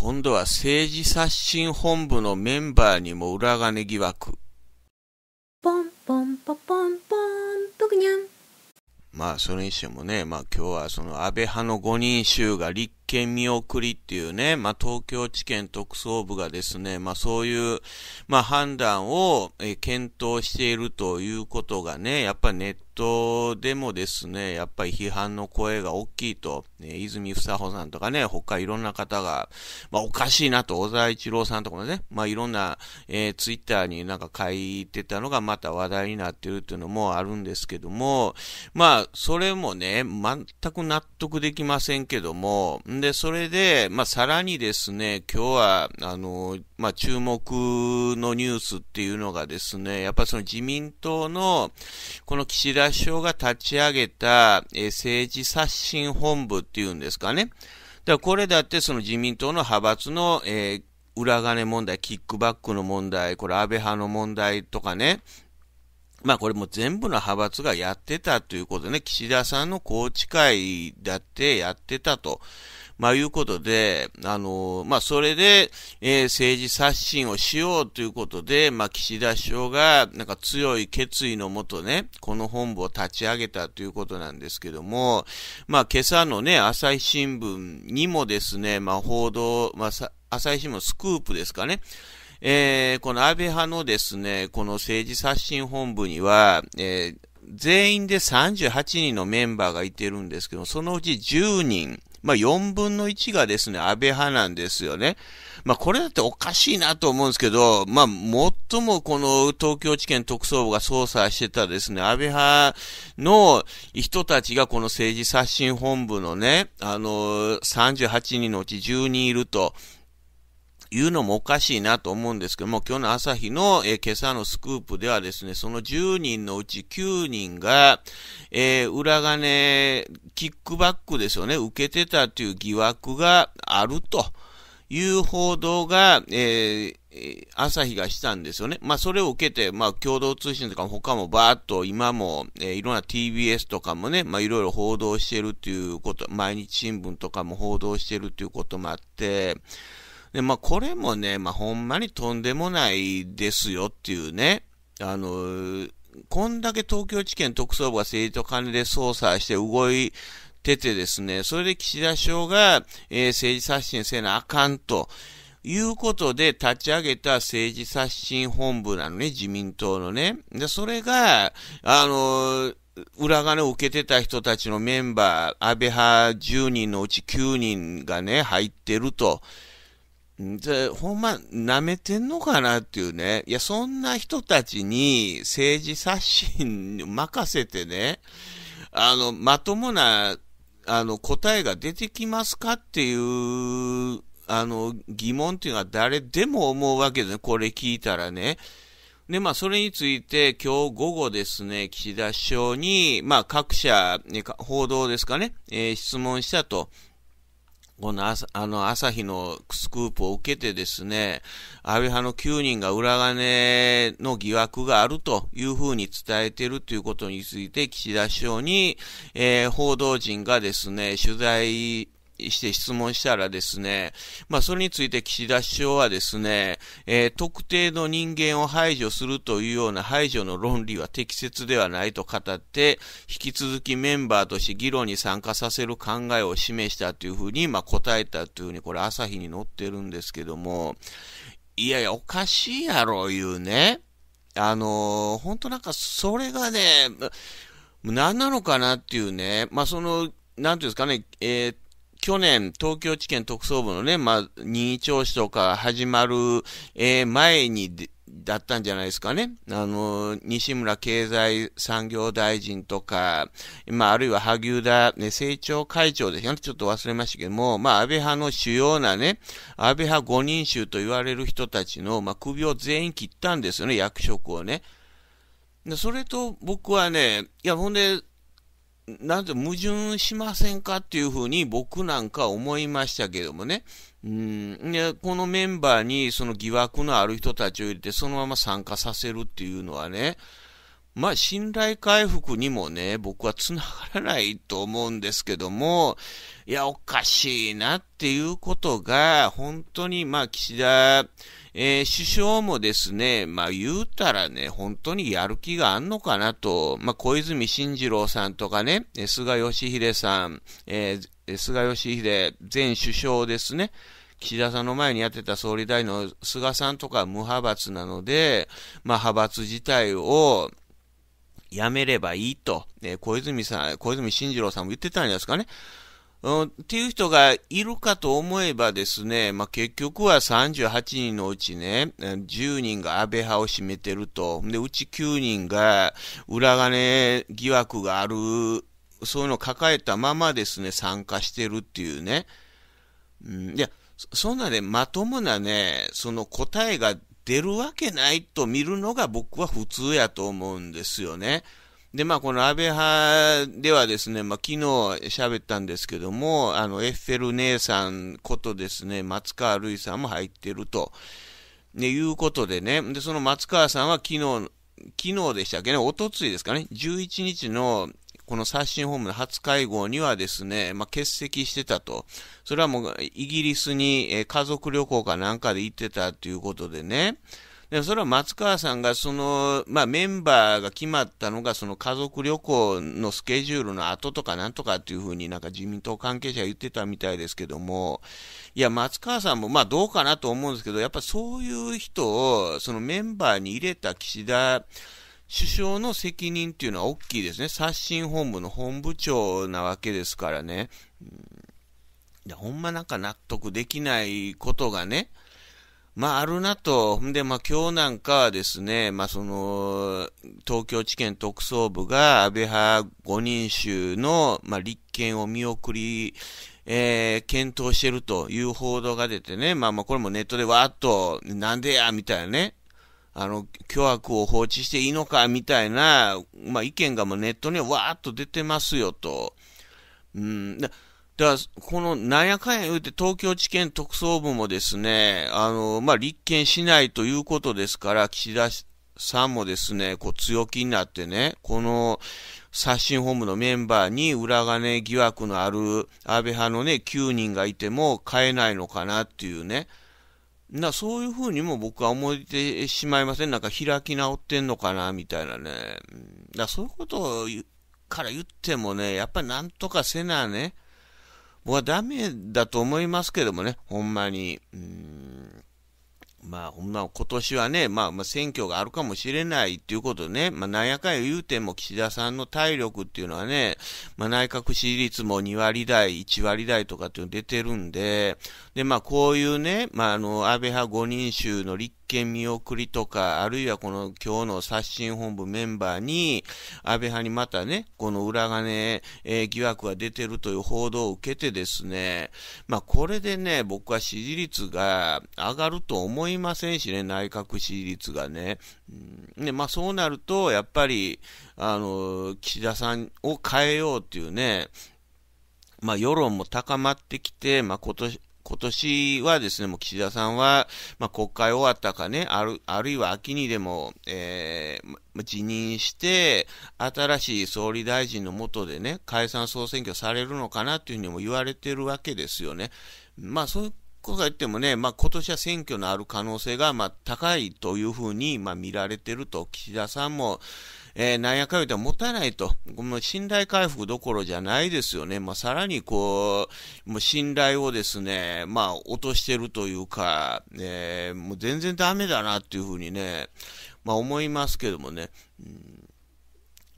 今度は政治刷新本部のメンバーにも裏金疑惑。ポンポンポポンポン、とくにゃん。まあ、それにしてもね、まあ今日はその安倍派の5人衆が立見見送りっていうね、まあ、東京地検特捜部がですね、まあ、そういう、まあ、判断を、え検討しているということがね、やっぱネットでもですね、やっぱり批判の声が大きいと、ね、泉房穂さんとかね、他いろんな方が、まあ、おかしいなと、小沢一郎さんとかね、まあ、いろんな、えー、ツイッターになんか書いてたのがまた話題になってるっていうのもあるんですけども、まあ、それもね、全く納得できませんけども、で、それで、まあ、さらにですね、今日は、あの、まあ、注目のニュースっていうのがですね、やっぱその自民党の、この岸田首相が立ち上げた、え政治刷新本部っていうんですかね。だからこれだってその自民党の派閥の、えー、裏金問題、キックバックの問題、これ安倍派の問題とかね、まあこれも全部の派閥がやってたということでね、岸田さんの宏池会だってやってたとまあ、いうことで、あのまあ、それで、えー、政治刷新をしようということで、まあ、岸田首相が、なんか強い決意のもとね、この本部を立ち上げたということなんですけども、まあ、今朝のね、朝日新聞にもですね、まあ、報道、まあ、朝日新聞スクープですかね、えー、この安倍派のですね、この政治刷新本部には、えー、全員で38人のメンバーがいてるんですけど、そのうち10人まあ、4分の1がですね、安倍派なんですよね。まあ、これだっておかしいなと思うんですけど、まあ、最もこの東京地検特捜部が捜査してたですね、安倍派の人たちがこの政治刷新本部のね、あのー、38人のうち10人いると。いうのもおかしいなと思うんですけども、今日の朝日の、えー、今朝のスクープではですね、その10人のうち9人が、えー、裏金、キックバックですよね、受けてたという疑惑があるという報道が、えー、朝日がしたんですよね。まあ、それを受けて、まあ、共同通信とかも他もバーッと今も、えー、いろんな TBS とかもね、まあ、いろいろ報道してるっていうこと、毎日新聞とかも報道してるっていうこともあって、で、まあ、これもね、まあ、ほんまにとんでもないですよっていうね、あの、こんだけ東京地検特捜部が政治と金で捜査して動いててですね、それで岸田首相が、えー、政治刷新せなあかんと。いうことで立ち上げた政治刷新本部なのね、自民党のね。で、それが、あのー裏金を受けてた人たちのメンバー、安倍派10人のうち9人がね、入ってるとゃほんま、舐めてんのかなっていうね。いや、そんな人たちに政治刷新任せてね、あの、まともな、あの、答えが出てきますかっていう、あの、疑問っていうのは誰でも思うわけですね。これ聞いたらね。で、まあ、それについて、今日午後ですね、岸田首相に、まあ、各社、報道ですかね、えー、質問したと。このあの朝日のスクープを受けてですね、安倍派の9人が裏金の疑惑があるというふうに伝えているということについて、岸田首相に、えー、報道陣がですね、取材して質問したらですね、まあ、それについて岸田首相はですね、えー、特定の人間を排除するというような排除の論理は適切ではないと語って、引き続きメンバーとして議論に参加させる考えを示したというふうに、まあ、答えたというふうに、これ朝日に載ってるんですけども、いやいや、おかしいやろ、いうね。あのー、本当なんか、それがね、何なのかなっていうね、まあ、その、なんていうんですかね、えー去年、東京地検特捜部のね、まあ、任意聴取とか始まる、えー、前にだったんじゃないですかね。あの、西村経済産業大臣とか、まあ、あるいは萩生田、ね、政調会長ですよね。ちょっと忘れましたけども、まあ、安倍派の主要なね、安倍派五人衆と言われる人たちの、まあ、首を全員切ったんですよね、役職をね。それと僕はね、いや、ほんで、なんて矛盾しませんかっていうふうに僕なんか思いましたけどもね。うんでこのメンバーにその疑惑のある人たちを入れてそのまま参加させるっていうのはね、まあ、信頼回復にもね、僕はつながらないと思うんですけども、いや、おかしいなっていうことが、本当に、まあ、岸田、えー、首相もですね、まあ言うたらね、本当にやる気があんのかなと、まあ小泉進次郎さんとかね、菅義偉さん、えー、菅義偉前首相ですね、岸田さんの前にやってた総理大の菅さんとか無派閥なので、まあ派閥自体を、やめればいいと、えー、小泉さん、小泉進次郎さんも言ってたんですかね。うん、っていう人がいるかと思えばですね、まあ、結局は38人のうちね、10人が安倍派を占めてると。で、うち9人が裏金疑惑がある、そういうのを抱えたままですね、参加してるっていうね。うん、いや、そんなね、まともなね、その答えが出るわけないと見るのが僕は普通やと思うんですよね。で、まあ、この安倍派ではですね、まあ、昨日喋ったんですけども、あの、エッフェル姉さんことですね、松川るいさんも入ってると、ね、いうことでね、で、その松川さんは昨日、昨日でしたっけね、おとついですかね、11日のこの刷新ホームの初会合にはですね、まあ、欠席してたと。それはもうイギリスに、え家族旅行かなんかで行ってたということでね。でそれは松川さんがその、まあ、メンバーが決まったのがその家族旅行のスケジュールの後とかなんとかっていうふうになんか自民党関係者言ってたみたいですけども、いや、松川さんもまどうかなと思うんですけど、やっぱそういう人をそのメンバーに入れた岸田首相の責任っていうのは大きいですね。刷新本部の本部長なわけですからね。うん、ほんまなんか納得できないことがね、まああるなと。んで、まあ今日なんかはですね、まあその、東京地検特捜部が安倍派5人衆の、まあ、立憲を見送り、えー、検討してるという報道が出てね、まあまあこれもネットでわーっと、なんでや、みたいなね、あの、巨悪を放置していいのかみたいな、まあ、意見がもうネットにはわーっと出てますよと。うん、だだから、このなんやかんや言うて東京地検特捜部もですね、あの、まあ、立件しないということですから、岸田さんもですね、こう強気になってね、この刷新本部のメンバーに裏金疑惑のある安倍派のね、9人がいても変えないのかなっていうね、なそういうふうにも僕は思えてしまいません、なんか開き直ってんのかなみたいなね、だそういうことをから言ってもね、やっぱりなんとかせなね、僕はダメだと思いますけどもね、ほんまに。うんまあ、ほんま、今年はね、まあ、まあ、選挙があるかもしれないっていうことね、まあ、なんやかんや言うても、岸田さんの体力っていうのはね、まあ、内閣支持率も2割台、1割台とかっていうの出てるんで、で、まあ、こういうね、まあ、あの、安倍派5人衆の立見見送りとか、あるいはこの今日の刷新本部メンバーに、安倍派にまたね、この裏金、えー、疑惑が出てるという報道を受けてですね、まあこれでね、僕は支持率が上がると思いませんしね、内閣支持率がね。うん、ね、まあそうなると、やっぱり、あの、岸田さんを変えようっていうね、まあ世論も高まってきて、まあ今年、今年はですね、もう岸田さんは、まあ、国会終わったかね、ある、あるいは秋にでも、えー、辞任して、新しい総理大臣の下でね、解散総選挙されるのかなというふうにも言われてるわけですよね。まあ、そういうことが言ってもね、まあ、今年は選挙のある可能性が、まあ、高いというふうに、まあ、見られてると、岸田さんも、えー、なんやかんってたもったいないと。もう信頼回復どころじゃないですよね。まあ、さらにこう、もう信頼をですね、まあ、落としてるというか、えー、もう全然ダメだなっていうふうにね、まあ、思いますけどもね。うん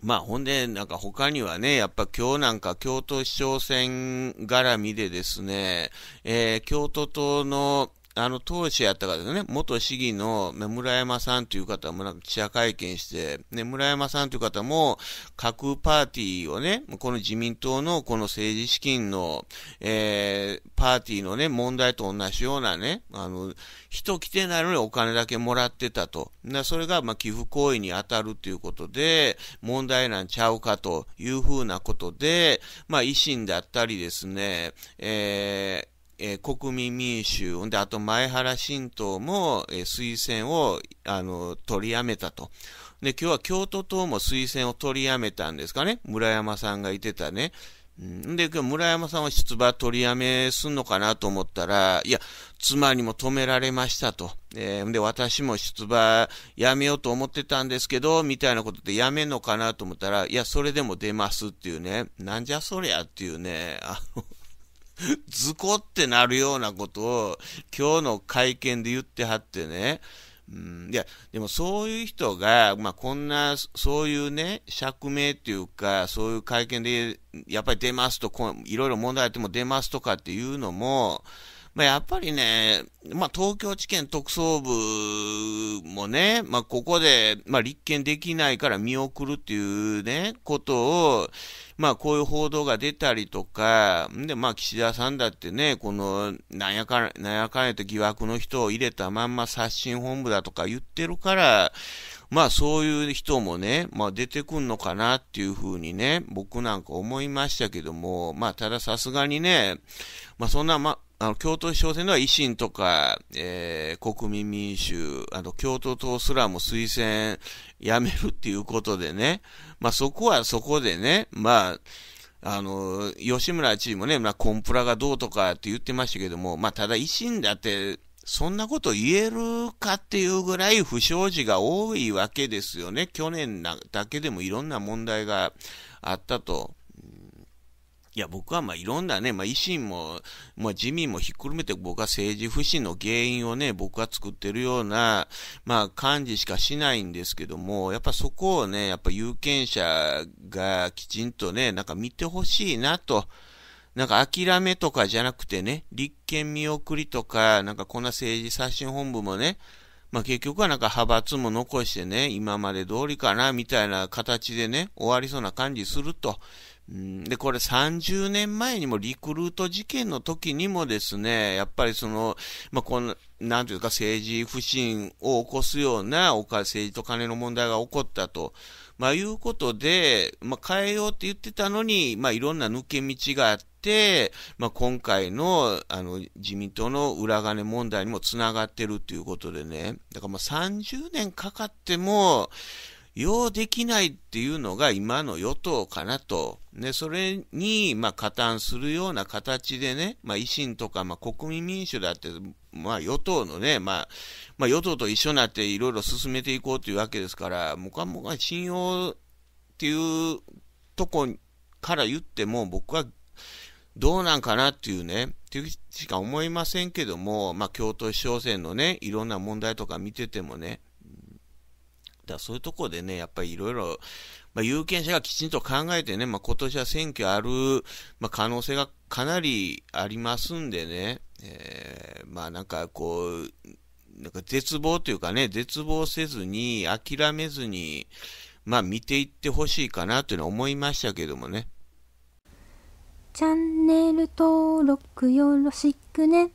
まあ、ほんで、なんか他にはね、やっぱ今日なんか京都市長選絡みでですね、えー、京都党のあの当時やった方ね、元市議の村山さんという方もなんか記者会見して、ね、村山さんという方も各パーティーをね、この自民党のこの政治資金の、えー、パーティーのね、問題と同じようなね、あの、人来てないのにお金だけもらってたと。なそれがまあ寄付行為に当たるということで、問題なんちゃうかというふうなことで、まあ維新だったりですね、えー、えー、国民民主、ほんで、あと前原新党も、えー、推薦を、あの、取りやめたと。で、今日は京都党も推薦を取りやめたんですかね。村山さんがいてたね。んで、今日村山さんは出馬取りやめすんのかなと思ったら、いや、妻にも止められましたと。えー、で、私も出馬やめようと思ってたんですけど、みたいなことでやめんのかなと思ったら、いや、それでも出ますっていうね。なんじゃそりゃっていうね。あの ズコってなるようなことを今日の会見で言ってはってね、うん、いや、でもそういう人が、まあ、こんな、そういうね、釈明っていうか、そういう会見で、やっぱり出ますと、いろいろ問題あっても出ますとかっていうのも、まあ、やっぱりね、まあ、東京地検特捜部もね、まあ、ここで、まあ、立件できないから見送るっていうね、ことを、まあ、こういう報道が出たりとか、で、まあ、岸田さんだってね、この、なんやかん、なんやかんやと疑惑の人を入れたまんま刷新本部だとか言ってるから、まあそういう人もね、まあ出てくんのかなっていうふうにね、僕なんか思いましたけども、まあたださすがにね、まあそんなま、あの共闘商戦では維新とか、えー、国民民主、あの、共闘党すらも推薦やめるっていうことでね、まあそこはそこでね、まあ、あの、吉村知事もね、まあコンプラがどうとかって言ってましたけども、まあただ維新だって、そんなこと言えるかっていうぐらい不祥事が多いわけですよね。去年だけでもいろんな問題があったと。いや、僕はまあいろんなね、まあ維新も、まあ自民もひっくるめて僕は政治不信の原因をね、僕は作ってるような、まあ感じしかしないんですけども、やっぱそこをね、やっぱ有権者がきちんとね、なんか見てほしいなと。なんか諦めとかじゃなくてね、立憲見送りとか、なんかこんな政治刷新本部もね、まあ結局はなんか派閥も残してね、今まで通りかな、みたいな形でね、終わりそうな感じすると。で、これ30年前にもリクルート事件の時にもですね、やっぱりその、まあ、この、なんていうか政治不信を起こすようなお金、政治と金の問題が起こったと。まあ、いうことで、まあ、変えようって言ってたのに、まあ、いろんな抜け道があって、まあ、今回の、あの、自民党の裏金問題にもつながってるっていうことでね。だからま30年かかっても、利用できないっていうのが今の与党かなと。ね、それに、まあ、加担するような形でね、まあ、維新とか、まあ、国民民主だって、まあ、与党のね、まあ、まあ、与党と一緒になっていろいろ進めていこうというわけですから、もかもか信用っていうとこから言っても、僕はどうなんかなっていうね、っていうしか思いませんけども、まあ、京都市長選のね、いろんな問題とか見ててもね、だそういうところでね、やっぱりいろいろ、まあ、有権者がきちんと考えてね、まあ、今年は選挙ある、まあ、可能性がかなりありますんでね、えー、まあなんかこう、なんか絶望というかね、絶望せずに、諦めずに、まあ見ていってほしいかなというのは思いましたけどもね。チャンネル登録よろしくね。